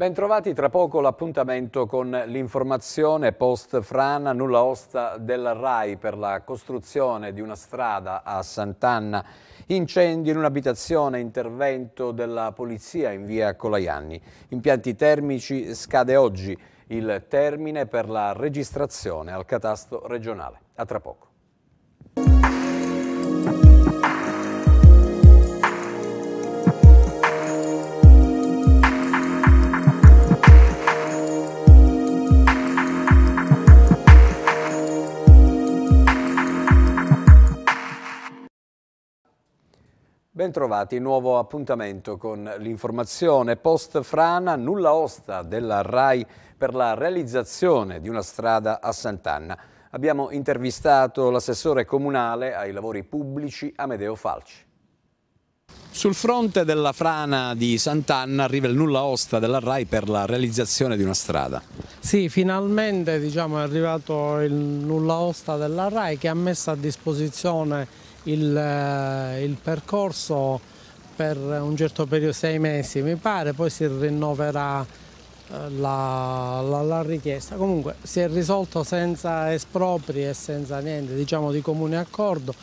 Bentrovati, tra poco l'appuntamento con l'informazione post frana nulla osta della RAI per la costruzione di una strada a Sant'Anna, incendi in un'abitazione, intervento della polizia in via Colaianni. Impianti termici scade oggi il termine per la registrazione al catasto regionale. A tra poco. Bentrovati, nuovo appuntamento con l'informazione post frana, nulla osta della RAI per la realizzazione di una strada a Sant'Anna. Abbiamo intervistato l'assessore comunale ai lavori pubblici Amedeo Falci. Sul fronte della frana di Sant'Anna arriva il nulla osta della RAI per la realizzazione di una strada. Sì, finalmente diciamo, è arrivato il nulla osta della RAI che ha messo a disposizione il, eh, il percorso per un certo periodo, sei mesi mi pare, poi si rinnoverà eh, la, la, la, richiesta. Comunque si è risolto senza espropri e senza niente, diciamo di comune accordo.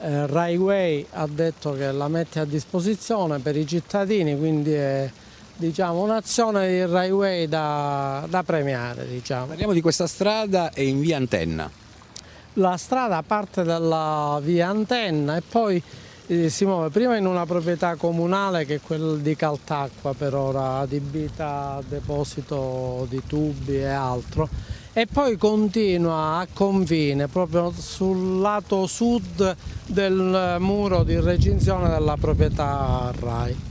Eh, Rai ha detto che la mette a disposizione per i cittadini, quindi è diciamo, un'azione di Raiway da, da premiare. Diciamo. Parliamo di questa strada e in via Antenna la strada parte dalla via Antenna e poi eh, si muove prima in una proprietà comunale che è quella di Caltacqua per ora, adibita a deposito di tubi e altro e poi continua a confine proprio sul lato sud del muro di recinzione della proprietà RAI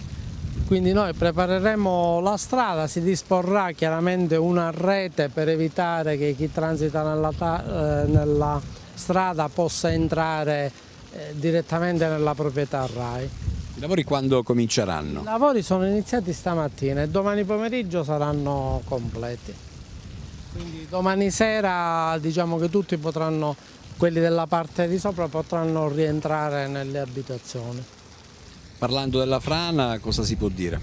quindi noi prepareremo la strada, si disporrà chiaramente una rete per evitare che chi transita nella, eh, nella strada possa entrare eh, direttamente nella proprietà RAI. I lavori quando cominceranno? I lavori sono iniziati stamattina e domani pomeriggio saranno completi. Quindi domani sera diciamo che tutti potranno, quelli della parte di sopra potranno rientrare nelle abitazioni. Parlando della frana, cosa si può dire?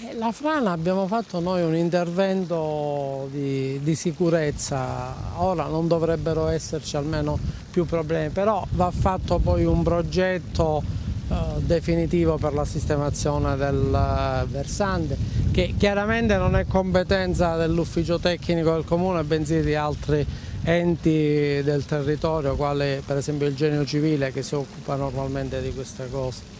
Eh, la frana abbiamo fatto noi un intervento di, di, sicurezza, ora non dovrebbero esserci almeno più problemi, però va fatto poi un progetto eh, definitivo per la sistemazione del eh, versante che chiaramente non è competenza dell'ufficio tecnico del comune bensì di altri enti del territorio, quale per esempio il Genio Civile che si occupa normalmente di queste cose.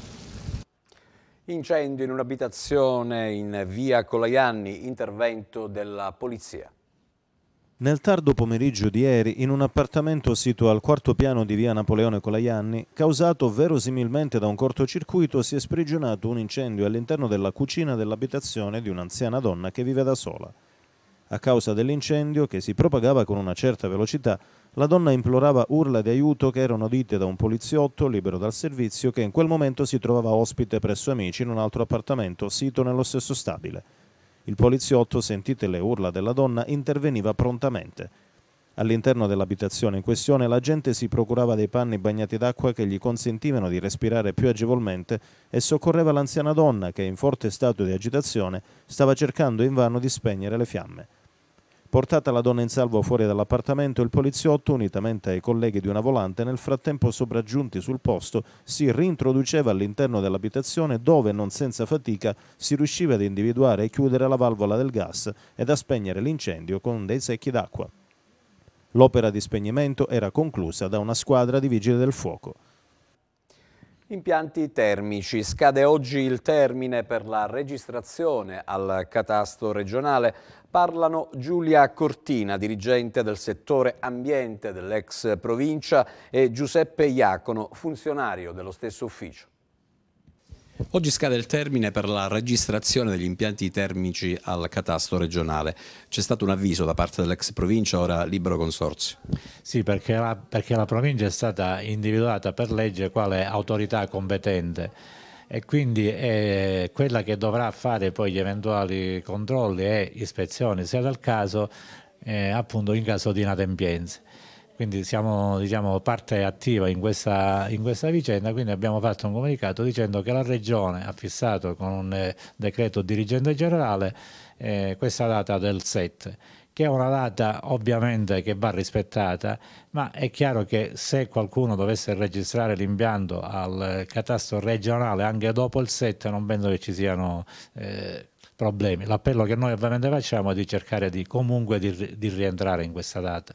Incendio in un'abitazione in via Colaianni, intervento della polizia. Nel tardo pomeriggio di ieri, in un appartamento sito al quarto piano di via Napoleone Colaianni, causato verosimilmente da un cortocircuito, si è sprigionato un incendio all'interno della cucina dell'abitazione di un'anziana donna che vive da sola. A causa dell'incendio, che si propagava con una certa velocità, la donna implorava urla di aiuto che erano udite da un poliziotto libero dal servizio che in quel momento si trovava ospite presso amici in un altro appartamento sito nello stesso stabile. Il poliziotto, sentite le urla della donna, interveniva prontamente. All'interno dell'abitazione in questione la gente si procurava dei panni bagnati d'acqua che gli consentivano di respirare più agevolmente e soccorreva l'anziana donna che, in forte stato di agitazione, stava cercando invano di spegnere le fiamme. Portata la donna in salvo fuori dall'appartamento, il poliziotto, unitamente ai colleghi di una volante, nel frattempo sopraggiunti sul posto, si rintroduceva all'interno dell'abitazione dove, non senza fatica, si riusciva ad individuare e chiudere la valvola del gas ed a spegnere l'incendio con dei secchi d'acqua. L'opera di spegnimento era conclusa da una squadra di vigili del fuoco. Impianti termici. Scade oggi il termine per la registrazione al catasto regionale. Parlano Giulia Cortina, dirigente del settore ambiente dell'ex provincia, e Giuseppe Iacono, funzionario dello stesso ufficio. Oggi scade il termine per la registrazione degli impianti termici al catasto regionale. C'è stato un avviso da parte dell'ex provincia, ora libero consorzio. Sì, perché la, perché la provincia è stata individuata per legge quale autorità competente e quindi è eh, quella che dovrà fare poi gli eventuali controlli e ispezioni, sia del caso, eh, appunto in caso di inadempienze quindi siamo diciamo, parte attiva in questa, in questa, vicenda, quindi abbiamo fatto un comunicato dicendo che la Regione ha fissato con un eh, decreto dirigente generale eh, questa data del 7 che è una data ovviamente che va rispettata, ma è chiaro che se qualcuno dovesse registrare l'impianto al catasto regionale anche dopo il 7 non penso che ci siano eh, problemi. L'appello che noi ovviamente facciamo è di cercare di, comunque di, di rientrare in questa data.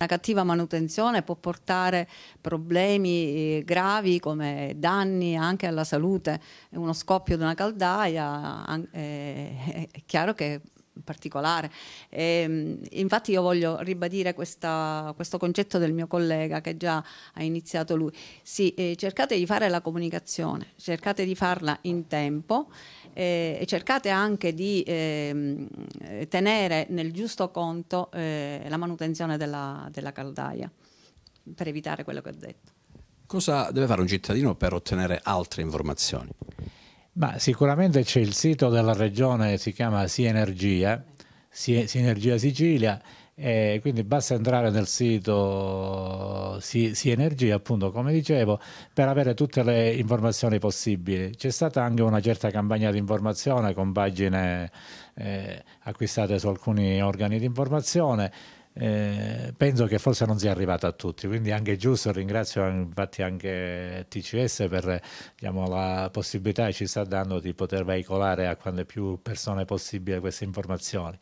Una cattiva manutenzione può portare problemi eh, gravi come danni anche alla salute, uno scoppio di una caldaia eh, è chiaro che particolare. E, ehm, infatti io voglio ribadire questa, questo concetto del mio collega che già ha iniziato lui. Sì, eh, cercate di fare la comunicazione, cercate di farla in tempo eh, e cercate anche di ehm, eh, tenere nel giusto conto eh, la manutenzione della, della caldaia per evitare quello che ho detto. Cosa deve fare un cittadino per ottenere altre informazioni? Ma sicuramente c'è il sito della regione, si chiama Sienergia, Sienergia Sicilia, e quindi basta entrare nel sito Sienergia, appunto, come dicevo, per avere tutte le informazioni possibili. C'è stata anche una certa campagna di informazione con pagine eh, acquistate su alcuni organi di informazione eh, penso che forse non sia arrivato a tutti, quindi anche giusto, ringrazio infatti anche TCS per diciamo, la possibilità che ci sta dando di poter veicolare a quante più persone possibile queste informazioni.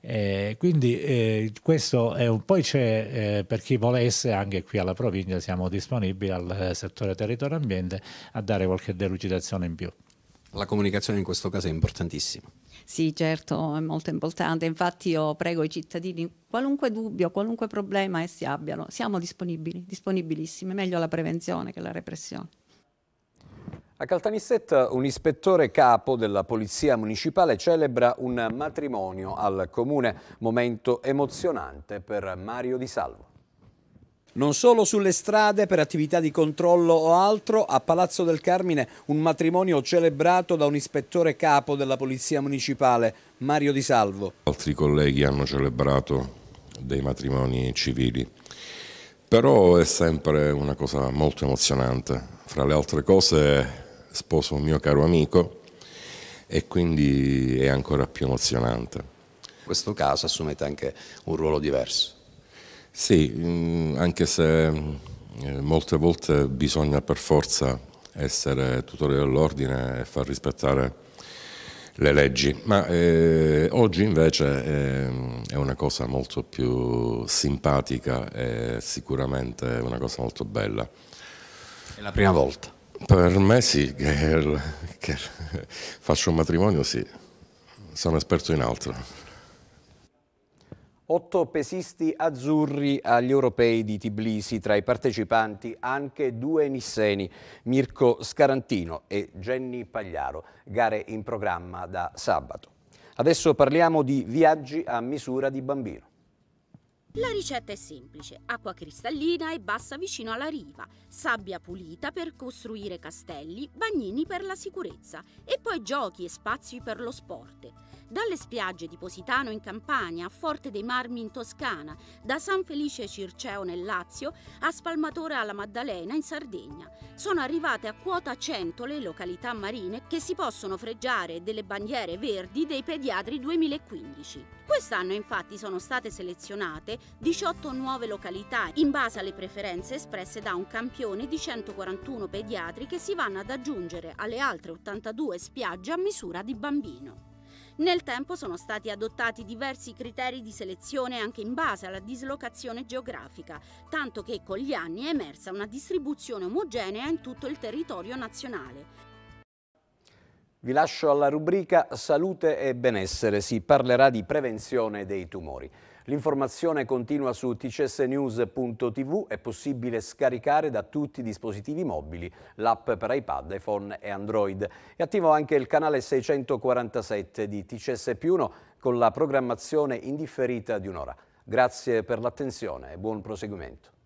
Eh, quindi eh, questo è un, poi c'è eh, per chi volesse anche qui alla provincia siamo disponibili al eh, settore territorio ambiente a dare qualche delucidazione in più. La comunicazione in questo caso è importantissima. Sì, certo, è molto importante. Infatti io prego i cittadini, qualunque dubbio, qualunque problema essi abbiano, siamo disponibili, disponibilissimi. Meglio la prevenzione che la repressione. A Caltanissetta un ispettore capo della Polizia Municipale celebra un matrimonio al comune, momento emozionante per Mario Di Salvo. Non solo sulle strade, per attività di controllo o altro, a Palazzo del Carmine un matrimonio celebrato da un ispettore capo della Polizia Municipale, Mario Di Salvo. Altri colleghi hanno celebrato dei matrimoni civili, però è sempre una cosa molto emozionante. Fra le altre cose sposo un mio caro amico e quindi è ancora più emozionante. Questo caso assumete anche un ruolo diverso sì, mm, anche se mm, eh, molte volte bisogna per forza essere tutori dell'ordine e far rispettare le leggi, ma eh, oggi invece eh, è una cosa molto più simpatica e sicuramente una cosa molto bella. È la prima volta? Per me sì, che, che faccio un matrimonio sì, sono esperto in altro. Otto pesisti azzurri agli europei di Tbilisi, tra i partecipanti anche due nisseni, Mirko Scarantino e Jenny Pagliaro, gare in programma da sabato. Adesso parliamo di viaggi a misura di bambino. La ricetta è semplice, acqua cristallina e bassa vicino alla riva, sabbia pulita per costruire castelli, bagnini per la sicurezza e poi giochi e spazi per lo sport. Dalle spiagge di Positano in Campania a Forte dei Marmi in Toscana, da San Felice Circeo nel Lazio a Spalmatore alla Maddalena in Sardegna, sono arrivate a quota 100 le località marine che si possono freggiare delle bandiere verdi dei pediatri 2015. Quest'anno infatti sono state selezionate 18 nuove località in base alle preferenze espresse da un campione di 141 pediatri che si vanno ad aggiungere alle altre 82 spiagge a misura di bambino. Nel tempo sono stati adottati diversi criteri di selezione anche in base alla dislocazione geografica, tanto che con gli anni è emersa una distribuzione omogenea in tutto il territorio nazionale. Vi lascio alla rubrica Salute e benessere, si parlerà di prevenzione dei tumori. L'informazione continua su tcsnews.tv, è possibile scaricare da tutti i dispositivi mobili l'app per iPad, iPhone e Android. È attivo anche il canale 647 di TCS più 1 con la programmazione indifferita di un'ora. Grazie per l'attenzione e buon proseguimento.